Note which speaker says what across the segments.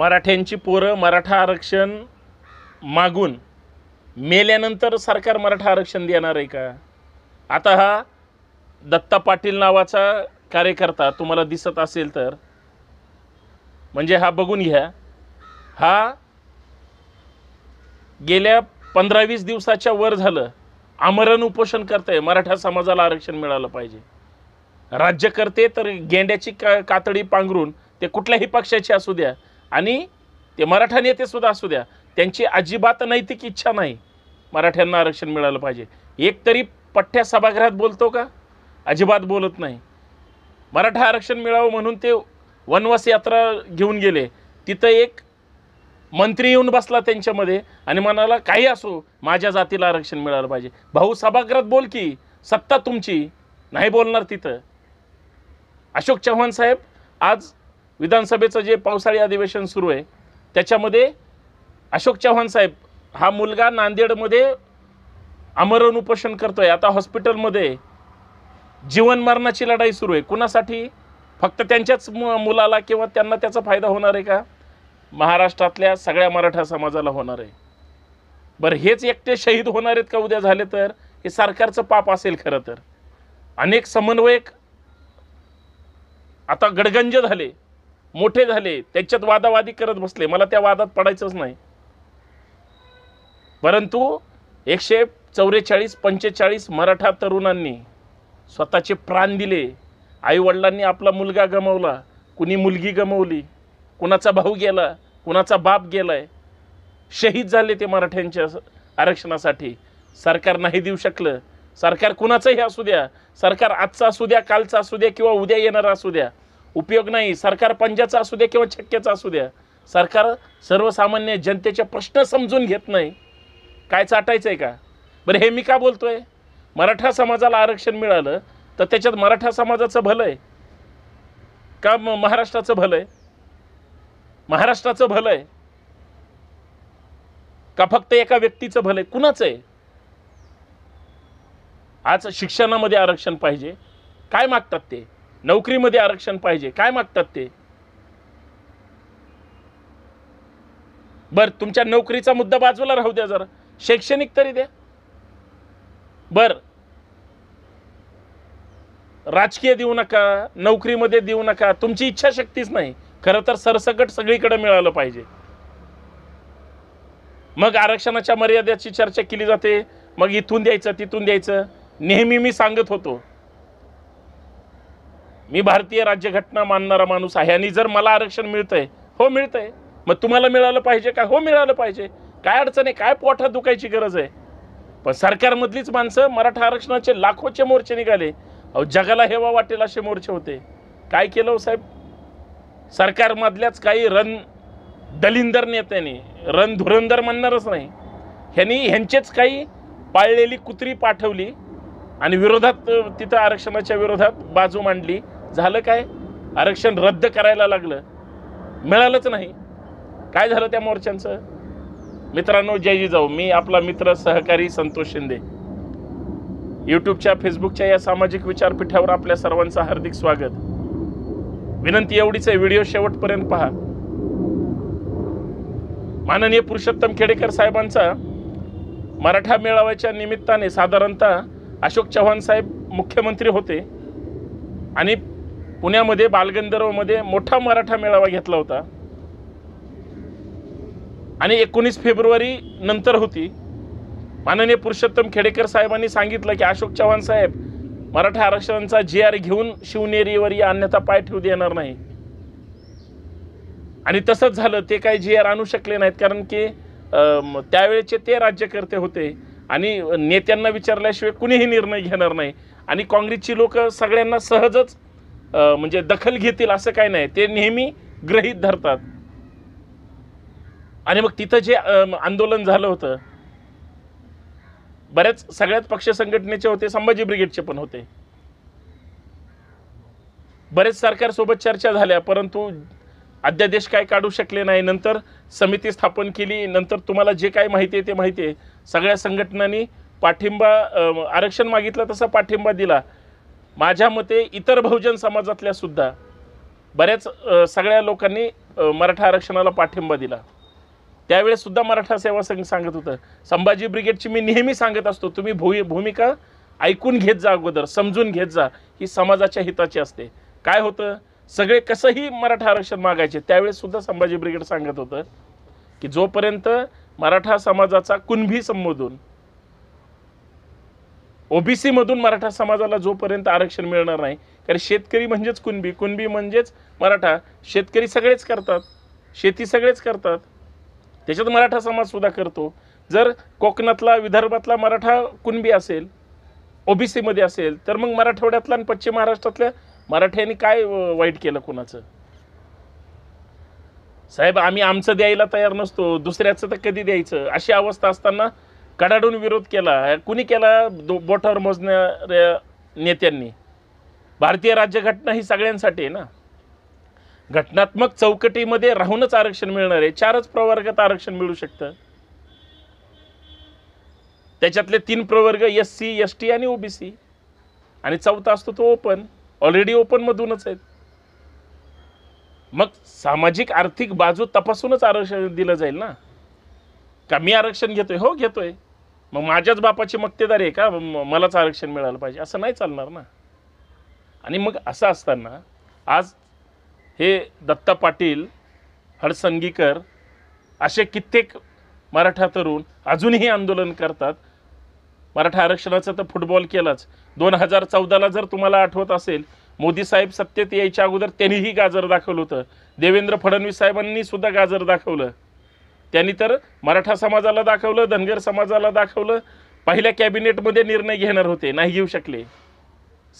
Speaker 1: मराठ्यांची पोरं मराठा आरक्षण मागून मेल्यानंतर सरकार मराठा आरक्षण देणार आहे का आता हा दत्ता पाटील नावाचा कार्यकर्ता तुम्हाला दिसत असेल तर म्हणजे हा बघून घ्या हा गेल्या पंधरा वीस दिवसाच्या वर झालं आमरण उपोषण करतंय मराठा समाजाला आरक्षण मिळालं पाहिजे राज्य करते तर गेंड्याची का कातडी पांघरून ते कुठल्याही पक्षाची असू द्या आणि ते मराठा नेतेसुद्धा असू द्या त्यांची अजिबात नैतिक इच्छा नाही मराठ्यांना आरक्षण मिळालं पाहिजे एक तरी पठ्ठ्या सभागृहात बोलतो का अजिबात बोलत नाही मराठा आरक्षण मिळावं म्हणून ते वनवास यात्रा घेऊन गेले तिथं एक मंत्री येऊन बसला त्यांच्यामध्ये आणि मनाला काही असो माझ्या जातीला आरक्षण मिळालं पाहिजे भाऊ सभागृहात बोल की सत्ता तुमची नाही बोलणार तिथं अशोक चव्हाण साहेब आज विधानसभेचं जे पावसाळी अधिवेशन सुरू आहे त्याच्यामध्ये अशोक चव्हाण साहेब हा मुलगा नांदेडमध्ये आमरण उपोषण करतो आहे आता हॉस्पिटलमध्ये जीवन मरणाची लढाई सुरू आहे कुणासाठी फक्त त्यांच्याच मु मुलाला किंवा त्यांना त्याचा फायदा होणार आहे का महाराष्ट्रातल्या सगळ्या मराठा समाजाला होणार आहे बरं हेच एकटे शहीद होणार आहेत का उद्या झाले तर हे सरकारचं पाप असेल खरं तर अनेक समन्वयक आता गडगंज झाले मोठे झाले त्याच्यात वादावादी करत बसले मला त्या वादात पडायचंच नाही परंतु एकशे चौवेचाळीस पंचेचाळीस मराठा तरुणांनी स्वतःचे प्राण दिले आईवडिलांनी आपला मुलगा गमावला कुणी मुलगी गमावली कुणाचा भाऊ गेला कुणाचा बाप गेलाय शहीद झाले ते मराठ्यांच्या आरक्षणासाठी सरकार नाही देऊ शकलं सरकार कुणाचंही असू द्या सरकार आजचं असू द्या कालचं असू द्या किंवा उद्या येणारं असू द्या उपयोग नाही सरकार पंजाचा असू द्या किंवा छक्क्याचा असू द्या सरकार सर्वसामान्य जनतेचे प्रश्न समजून घेत नाही काय चाटायचं आहे का बरं हे मी का बोलतोय मराठा समाजाला आरक्षण मिळालं तर त्याच्यात मराठा समाजाचं भलं आहे का महाराष्ट्राचं भलं आहे महाराष्ट्राचं भलं आहे का फक्त एका व्यक्तीचं भलं आहे कुणाचं आहे आज शिक्षणामध्ये आरक्षण पाहिजे काय मागतात ते नोकरीमध्ये आरक्षण पाहिजे काय मागतात ते बर तुमच्या नोकरीचा मुद्दा बाजूला राहू द्या जरा शैक्षणिक तरी द्या बर राजकीय देऊ नका नोकरीमध्ये देऊ नका तुमची इच्छाशक्तीच नाही खरं तर सरसकट सगळीकडे मिळालं पाहिजे मग आरक्षणाच्या मर्यादेची चर्चा केली जाते मग इथून द्यायचं तिथून द्यायचं नेहमी मी सांगत होतो मी भारतीय राज्यघटना मानणारा माणूस आहे आणि जर मला आरक्षण मिळतंय हो मिळतंय मग तुम्हाला मिळालं पाहिजे का हो मिळालं पाहिजे काय अडचण आहे काय पोठा दुखायची गरज आहे पण सरकारमधलीच माणसं मराठा आरक्षणाचे लाखोचे मोर्चे निघाले अहो जगाला हेवा वाटेल असे मोर्चे होते काय केलं हो साहेब सरकारमधल्याच काही रण दलिंदर नेत्यांनी रण धुरंदर म्हणणारच नाही ह्यांनी ह्यांचेच काही पाळलेली कुत्री पाठवली आणि विरोधात तिथं आरक्षणाच्या विरोधात बाजू मांडली झालं काय आरक्षण रद्द करायला लागलं मिळालंच नाही काय झालं त्या मोर्चांचं मित्रांनो जयजी जाऊ मी आपला मित्र सहकारी संतोष शिंदे यूट्यूबच्या फेसबुकच्या या सामाजिक विचारपीठावर आपल्या सर्वांचं हार्दिक स्वागत विनंती एवढीच आहे व्हिडिओ शेवटपर्यंत पहा माननीय पुरुषोत्तम खेडेकर साहेबांचा मराठा मेळाव्याच्या निमित्ताने साधारणतः अशोक चव्हाण साहेब मुख्यमंत्री होते आणि पुण्यामध्ये बालगंधर्वमध्ये मोठा मराठा मेळावा घेतला होता आणि एकोणीस फेब्रुवारी नंतर होती माननीय पुरुषोत्तम खेडेकर साहेबांनी सांगितलं की अशोक चव्हाण साहेब मराठा आरक्षणाचा जी आर घेऊन शिवनेरीवर या अन्यथा पाय ठेवू देणार नाही आणि तसंच झालं ते काय जी आर आणू शकले नाहीत कारण की त्यावेळेचे ते राज्यकर्ते होते आणि नेत्यांना विचारल्याशिवाय कुणीही निर्णय घेणार नाही आणि काँग्रेसची लोक सगळ्यांना सहजच म्हणजे दखल घेतील असं काय नाही ते नेहमी ग्रहित धरतात आणि मग तिथं जे आंदोलन झालं होतं बऱ्याच सगळ्याच पक्ष संघटनेचे होते संभाजी ब्रिगेडचे पण होते बरेच सोबत चर्चा झाल्या परंतु अध्यादेश काय काढू शकले नाही नंतर समिती स्थापन केली नंतर तुम्हाला जे काय माहिती आहे ते माहिती आहे सगळ्या संघटनांनी पाठिंबा आरक्षण मागितलं तसा पाठिंबा दिला माझ्या मते इतर बहुजन समाजातल्या सुद्धा बऱ्याच सगळ्या लोकांनी मराठा आरक्षणाला पाठिंबा दिला त्यावेळेस सुद्धा मराठा सेवा संघ सांगत होतं संभाजी ब्रिगेडची मी नेहमी सांगत असतो तुम्ही भू भूमिका ऐकून घेत जा अगोदर समजून घेत जा ही समाजाच्या हिताची असते काय होतं सगळे कसंही मराठा आरक्षण मागायचे त्यावेळेस सुद्धा संभाजी ब्रिगेड सांगत होतं की जोपर्यंत मराठा समाजाचा कुणभी संबोधून मधून मराठा समाजाला जोपर्यंत आरक्षण मिळणार नाही कारण शेतकरी म्हणजेच कुणबी कुणबी म्हणजेच मराठा शेतकरी सगळेच करतात शेती सगळेच करतात त्याच्यात मराठा समाज सुद्धा करतो जर कोकणातला विदर्भातला मराठा कुणबी असेल ओबीसी मध्ये असेल तर मग मराठवाड्यातला आणि पश्चिम महाराष्ट्रातल्या मराठ्यांनी काय वाईट केलं कुणाचं साहेब आम्ही आमचं द्यायला तयार नसतो दुसऱ्याचं तर कधी द्यायचं अशी अवस्था असताना कडाडून विरोध केला कुणी केला दो बोटावर मोजणाऱ्या नेत्यांनी भारतीय राज्यघटना ही सगळ्यांसाठी आहे ना घटनात्मक चौकटीमध्ये राहूनच आरक्षण मिळणार आहे चारच प्रवर्गात आरक्षण मिळू शकतं त्याच्यातले तीन प्रवर्ग एस सी एस टी आणि ओबीसी आणि चौथा असतो तो ओपन ऑलरेडी ओपनमधूनच आहेत मग सामाजिक आर्थिक बाजू तपासूनच आरक्षण दिलं जाईल ना का मी आरक्षण घेतोय हो घेतोय मग माझ्याच बापाची मक्तेदारी आहे का मलाच आरक्षण मिळालं पाहिजे असं नाही चालणार ना आणि मग असं असताना आज हे दत्ता पाटील हडसंगीकर असे कित्येक मराठा तरुण अजूनही आंदोलन करतात मराठा आरक्षणाचा तर फुटबॉल केलाच दोन हजार चौदाला जर तुम्हाला आठवत असेल मोदी साहेब सत्तेत यायच्या अगोदर त्यांनीही गाजर दाखवलं होतं देवेंद्र फडणवीस साहेबांनी सुद्धा गाजर दाखवलं त्यांनी तर मराठा समाजाला दाखवलं धनगर समाजाला दाखवलं पहिल्या कॅबिनेटमध्ये निर्णय घेणार होते नाही घेऊ शकले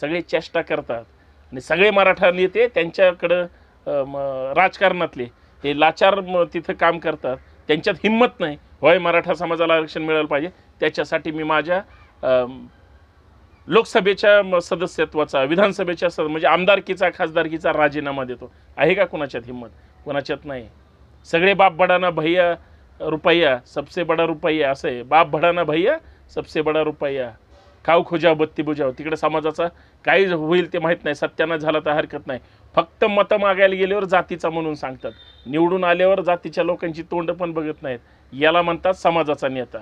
Speaker 1: सगळे चेष्टा करतात आणि सगळे मराठा नेते त्यांच्याकडं राजकारणातले हे लाचार तिथं काम करतात त्यांच्यात हिंमत नाही होय मराठा समाजाला आरक्षण मिळालं पाहिजे त्याच्यासाठी मी माझ्या लोकसभेच्या सदस्यत्वाचा विधानसभेच्या सद म्हणजे आमदारकीचा खासदारकीचा राजीनामा देतो आहे का कुणाच्यात हिंमत कुणाच्यात नाही सगळे बाप बडाना भैया रुपया सबसे बडा रुपया असं आहे बाप भडाना भैया सबसे बडा रुपया खाऊ खोजाव बत्ती बुजाव तिकडे समाजाचा काही होईल ते माहीत नाही सत्यानं झाला तर हरकत नाही फक्त मतं मागायला गेल्यावर जातीचा म्हणून सांगतात निवडून आल्यावर जातीच्या लोकांची तोंड पण बघत नाहीत याला म्हणतात समाजाचा नेता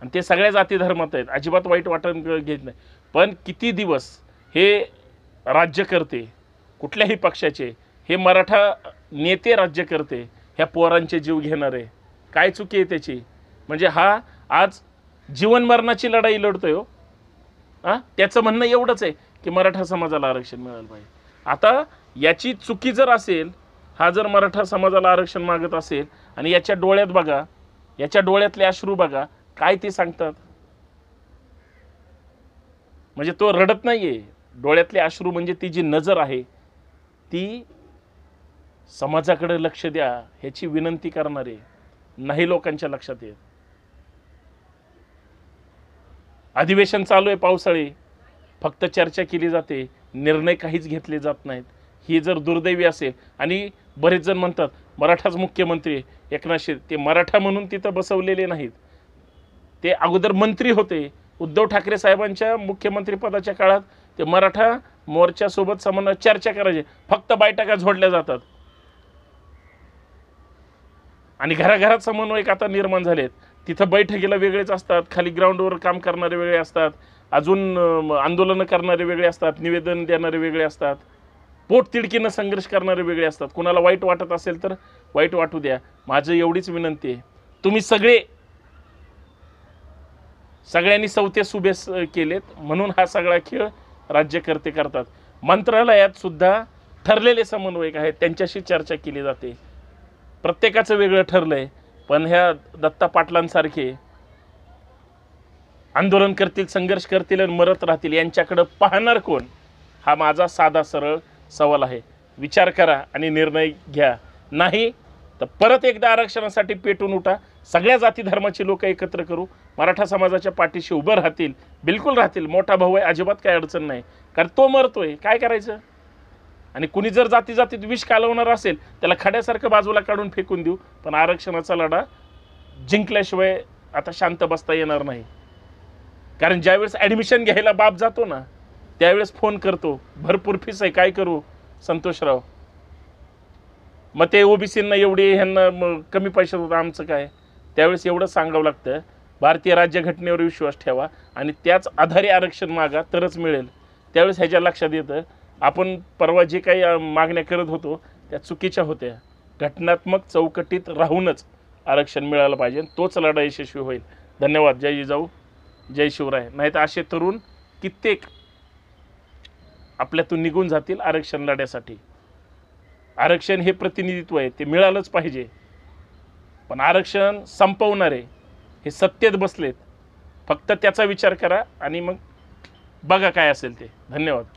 Speaker 1: आणि ते सगळ्या जाती धर्मात आहेत अजिबात वाईट वाटण घेत नाही पण किती दिवस हे राज्य करते कुठल्याही पक्षाचे हे मराठा नेते राज्य करते ह्या पोरांचे जीव घेणारे काय चुकी आहे त्याची म्हणजे हा आज जीवन मरणाची लढाई लढतोय हो हां त्याचं म्हणणं एवढंच आहे की मराठा समाजाला आरक्षण मिळालं पाहिजे आता याची चुकी जर असेल हा जर मराठा समाजाला आरक्षण मागत असेल आणि याच्या डोळ्यात बघा याच्या डोळ्यातले अश्रू बघा काय ते सांगतात म्हणजे तो रडत नाहीये डोळ्यातले अश्रू म्हणजे ती जी नजर आहे ती समाजाकडे लक्ष द्या ह्याची विनंती करणारे नाही लोकांच्या लक्षात येत अधिवेशन चालू आहे पावसाळी फक्त चर्चा केली जाते निर्णय काहीच घेतले जात नाहीत ही जर दुर्दैवी असेल आणि बरेच जण म्हणतात मराठाच मुख्यमंत्री एकनाथ शिंदे ते मराठा म्हणून तिथं बसवलेले नाहीत ते अगोदर मंत्री होते उद्धव ठाकरे साहेबांच्या मुख्यमंत्रीपदाच्या काळात ते मराठा मोर्चासोबत समन्वय चर्चा करायची फक्त बैठका झोडल्या जातात आणि घराघरात समन्वयक आता निर्माण झालेत तिथं बैठकीला वेगळेच असतात खाली ग्राउंडवर काम करणारे वेगळे असतात अजून आंदोलनं करणारे वेगळे असतात निवेदन देणारे वेगळे असतात पोटतिडकीनं संघर्ष करणारे वेगळे असतात कुणाला वाईट वाटत असेल तर वाईट वाटू द्या माझं एवढीच विनंती आहे तुम्ही सगळे सगळ्यांनी सौते सुभेस केलेत म्हणून हा सगळा खेळ राज्यकर्ते करतात मंत्रालयात सुद्धा ठरलेले समन्वयक आहेत त्यांच्याशी चर्चा केली जाते प्रत्येकाचं वेगळं ठरलंय पण ह्या दत्ता पाटलांसारखे आंदोलन करतील संघर्ष करतील आणि मरत राहतील यांच्याकडं पाहणार कोण हा माझा साधा सरळ सवाल आहे विचार करा आणि निर्णय घ्या नाही तर परत एकदा आरक्षणासाठी पेटून उठा सगळ्या जाती धर्माची लोक एकत्र करू मराठा समाजाच्या पाठीशी उभं राहतील बिलकुल राहतील मोठा भाऊ आहे अजिबात काय अडचण नाही कारण तो मरतोय काय करायचं आणि कुणी जर जाती जातीत विष कालवणार असेल त्याला खड्यासारखं बाजूला काढून फेकून देऊ पण आरक्षणाचा लढा जिंकल्याशिवाय आता शांत बसता येणार नाही कारण ज्यावेळेस ॲडमिशन घ्यायला बाप जातो ना त्यावेळेस फोन करतो भरपूर फीस आहे काय करू संतोषराव मग ते ओबीसींना एवढी ह्यांना कमी पैशात होतं आमचं काय त्यावेळेस एवढं सांगावं लागतं भारतीय राज्यघटनेवर विश्वास ठेवा आणि त्याच आधारे आरक्षण मागा तरच मिळेल त्यावेळेस ह्याच्या लक्षात येतं आपण परवा जे काही मागण्या करत होतो त्या चुकीच्या होत्या घटनात्मक चौकटीत राहूनच आरक्षण मिळालं पाहिजे तोच लढा यशस्वी होईल धन्यवाद जय जिजाऊ जय शिवराय नाही तर असे तरुण कित्येक आपल्यातून निघून जातील आरक्षण लढ्यासाठी आरक्षण हे प्रतिनिधित्व आहे ते मिळालंच पाहिजे पण आरक्षण संपवणारे हे सत्तेत बसलेत फक्त त्याचा विचार करा आणि मग बघा काय असेल ते धन्यवाद